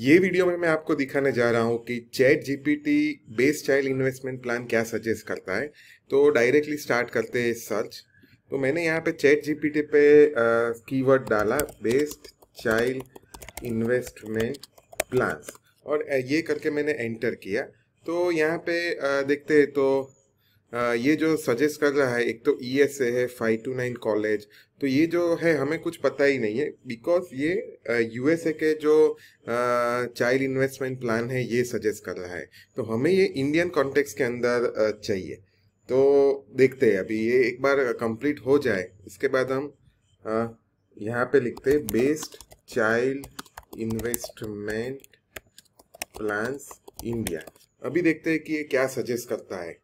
ये वीडियो में मैं आपको दिखाने जा रहा हूँ कि chat GPT best child investment plan क्या सजेस्ट करता है तो डायरेक्टली स्टार्ट करते हैं सर्च तो मैंने यहाँ पे चैट जीपीटी पे कीवर्ड डाला बेस्ट चाइल्ड इन्वेस्टमेंट प्लान और ये करके मैंने एंटर किया तो यहाँ पे आ, देखते हैं तो ये जो सजेस्ट कर रहा है एक तो ई एस ए है फाइव टू नाइन कॉलेज तो ये जो है हमें कुछ पता ही नहीं है बिकॉज ये यूएसए के जो चाइल्ड इन्वेस्टमेंट प्लान है ये सजेस्ट कर रहा है तो हमें ये इंडियन कॉन्टेक्स्ट के अंदर चाहिए तो देखते हैं अभी ये एक बार कंप्लीट हो जाए इसके बाद हम यहाँ पे लिखते हैं best child investment plans India अभी देखते हैं कि ये क्या सजेस्ट करता है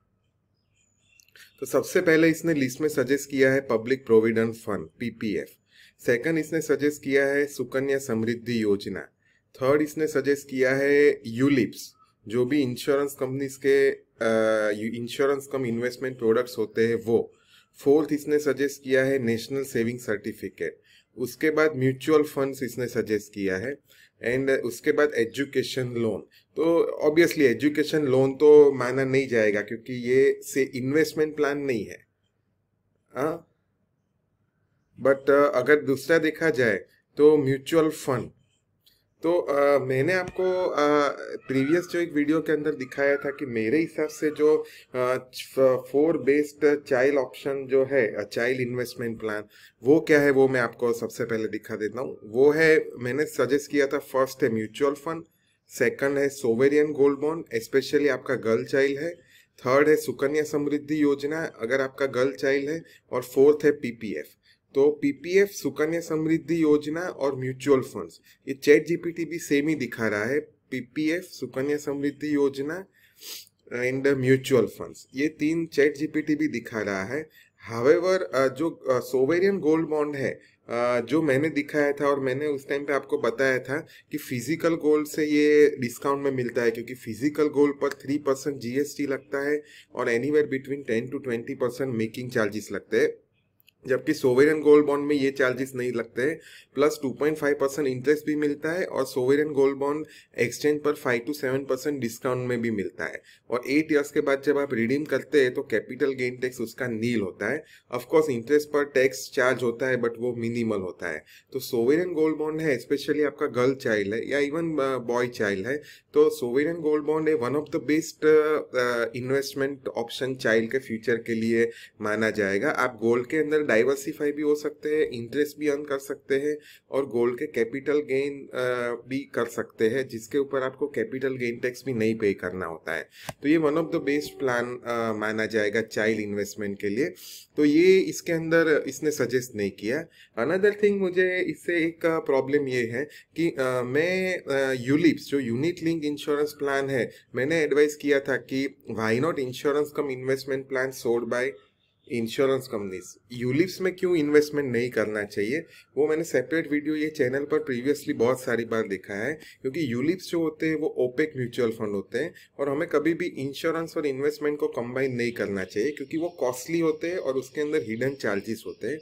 तो सबसे पहले इसने लिस्ट में सजेस्ट किया है public provident fund PPF second इसने सजेस्ट किया है सुकन्या समृद्धि योजना थर्ड इसने सजेस्ट किया है यूलिप्स जो भी इंश्योरेंस कंपनीज के इंश्योरेंस कम इन्वेस्टमेंट प्रोडक्ट्स होते हैं वो फोर्थ इसने सजेस्ट किया है नेशनल सेविंग सर्टिफिकेट उसके बाद म्यूचुअल फंड्स इसने सजेस्ट किया है एंड उसके बाद एजुकेशन लोन तो ऑब्वियसली एजुकेशन लोन तो माना नहीं जाएगा क्योंकि ये से इन्वेस्टमेंट प्लान नहीं है बट हाँ? अगर दूसरा देखा जाए तो म्यूचुअल फंड तो आ, मैंने आपको प्रीवियस जो एक वीडियो के अंदर दिखाया था कि मेरे हिसाब से जो फोर बेस्ड चाइल्ड ऑप्शन जो है चाइल्ड इन्वेस्टमेंट प्लान वो क्या है वो मैं आपको सबसे पहले दिखा देता हूँ वो है मैंने सजेस्ट किया था फर्स्ट है म्यूचुअल फंड सेकंड है सोवेरियन गोल्ड बॉन्ड स्पेशली आपका गर्ल चाइल्ड है थर्ड है सुकन्या समृद्धि योजना अगर आपका गर्ल चाइल्ड है और फोर्थ है पीपीएफ तो पीपीएफ सुकन्या समृद्धि योजना और म्यूचुअल फंड्स ये चैट जीपीटी भी सेम ही दिखा रहा है पीपीएफ सुकन्या समृद्धि योजना एंड म्यूचुअल फंड्स ये तीन चैट जीपीटी भी दिखा रहा है हावेवर जो सोवेरियन गोल्ड बॉन्ड है जो मैंने दिखाया था और मैंने उस टाइम पे आपको बताया था कि फिजिकल गोल्ड से ये डिस्काउंट में मिलता है क्योंकि फिजिकल गोल्ड पर थ्री परसेंट जीएसटी लगता है और anywhere between ten to twenty percent making charges लगते हैं जबकि सोवेरियन गोल्ड बॉन्ड में ये चार्जेस नहीं लगते हैं प्लस 2.5 परसेंट इंटरेस्ट भी मिलता है और सोवेरियन गोल्ड बॉन्ड एक्सचेंज पर 5 टू 7 परसेंट डिस्काउंट में भी मिलता है और 8 इयर्स के बाद जब आप रिडीम करते हैं तो कैपिटल गेन टैक्स उसका नील होता है ऑफकोर्स इंटरेस्ट पर टैक्स चार्ज होता है बट वो मिनिमल होता है तो सोवेरियन गोल्ड बॉन्ड है स्पेशली आपका गर्ल चाइल्ड है या इवन बॉय चाइल्ड है तो सोवेरियन गोल्ड बॉन्ड है one of the best investment option child के फ्यूचर के लिए माना जाएगा आप गोल्ड के अंदर डाइवर्सिफाई भी हो सकते हैं इंटरेस्ट भी अर्न कर सकते हैं और गोल्ड के कैपिटल गेन भी कर सकते हैं जिसके ऊपर आपको कैपिटल गेन टैक्स भी नहीं पे करना होता है तो ये one of the best plan माना जाएगा चाइल्ड इन्वेस्टमेंट के लिए तो ये इसके अंदर इसने सजेस्ट नहीं किया अनदर थिंग मुझे इससे एक प्रॉब्लम ये है कि आ, मैं यूलिप्स जो यूनिट लिंक इंश्योरेंस प्लान है मैंने एडवाइस किया था कि why not insurance cum investment plan sold by insurance companies ULIPs में क्यों इन्वेस्टमेंट नहीं करना चाहिए वो मैंने सेपरेट वीडियो ये चैनल पर प्रीवियसली बहुत सारी बार देखा है क्योंकि यूलिप्स जो होते हैं वो ओपेक म्यूचुअल फंड होते हैं और हमें कभी भी इंश्योरेंस और इन्वेस्टमेंट को कंबाइन नहीं करना चाहिए क्योंकि वो कॉस्टली होते हैं और उसके अंदर हिडन चार्जेस होते हैं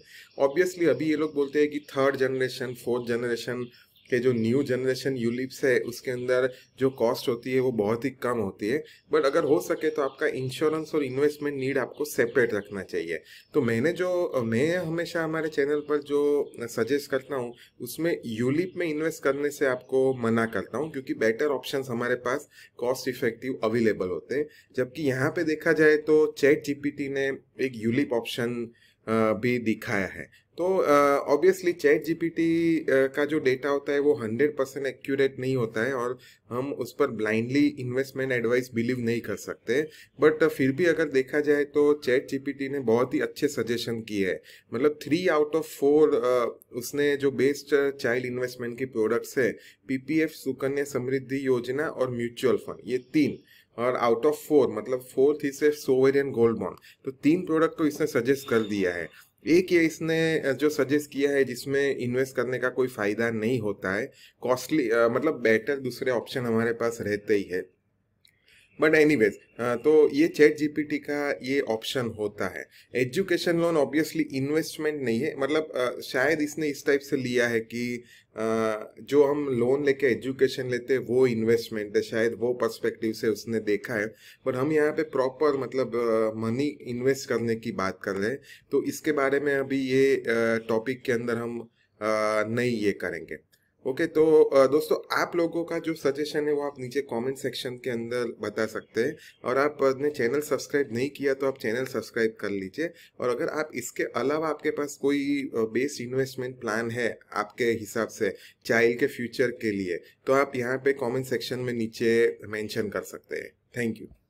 ऑब्वियसली अभी ये लोग बोलते हैं कि थर्ड जनरेशन फोर्थ जनरेशन कि जो न्यू जनरेशन यूलिप्स है उसके अंदर जो कॉस्ट होती है वो बहुत ही कम होती है बट अगर हो सके तो आपका इंश्योरेंस और इन्वेस्टमेंट नीड आपको सेपरेट रखना चाहिए तो मैंने जो मैं हमेशा हमारे चैनल पर जो सजेस्ट करता हूँ उसमें यूलिप में इन्वेस्ट करने से आपको मना करता हूँ क्योंकि बेटर ऑप्शन हमारे पास कॉस्ट इफेक्टिव अवेलेबल होते हैं जबकि यहाँ पर देखा जाए तो चैट जी ने एक यूलिप ऑप्शन भी दिखाया है तो ऑब्वियसली चैट जीपीटी का जो डेटा होता है वो हंड्रेड परसेंट एक्यूरेट नहीं होता है और हम उस पर ब्लाइंडली इन्वेस्टमेंट एडवाइस बिलीव नहीं कर सकते बट फिर भी अगर देखा जाए तो चैट जीपीटी ने बहुत ही अच्छे सजेशन किए हैं मतलब थ्री आउट ऑफ फोर उसने जो बेस्ट चाइल्ड इन्वेस्टमेंट की प्रोडक्ट्स है पीपीएफ सुकन्या समृद्धि योजना और म्यूचुअल फंड ये तीन और आउट ऑफ फोर मतलब फोर्थ ही से सोवेरियन गोल्ड बॉन्ड तो तीन प्रोडक्ट तो इसने सजेस्ट कर दिया है एक ये इसने जो सजेस्ट किया है जिसमें इन्वेस्ट करने का कोई फायदा नहीं होता है कॉस्टली मतलब बेटर दूसरे ऑप्शन हमारे पास रहते ही है बट एनी वेज तो ये चैट जीपीटी का ये ऑप्शन होता है एजुकेशन लोन ऑब्वियसली इन्वेस्टमेंट नहीं है मतलब शायद इसने इस टाइप से लिया है कि जो हम लोन लेके एजुकेशन लेते हैं वो इन्वेस्टमेंट है शायद वो पर्सपेक्टिव से उसने देखा है बट हम यहाँ पे प्रॉपर मतलब मनी इन्वेस्ट करने की बात कर रहे हैं तो इसके बारे में अभी ये टॉपिक के अंदर हम नहीं ये करेंगे ओके okay, तो दोस्तों आप लोगों का जो सजेशन है वो आप नीचे कमेंट सेक्शन के अंदर बता सकते हैं और आपने चैनल सब्सक्राइब नहीं किया तो आप चैनल सब्सक्राइब कर लीजिए और अगर आप इसके अलावा आपके पास कोई बेस्ट इन्वेस्टमेंट प्लान है आपके हिसाब से चाइल्ड के फ्यूचर के लिए तो आप यहाँ पे कमेंट सेक्शन में नीचे मैंशन कर सकते हैं थैंक यू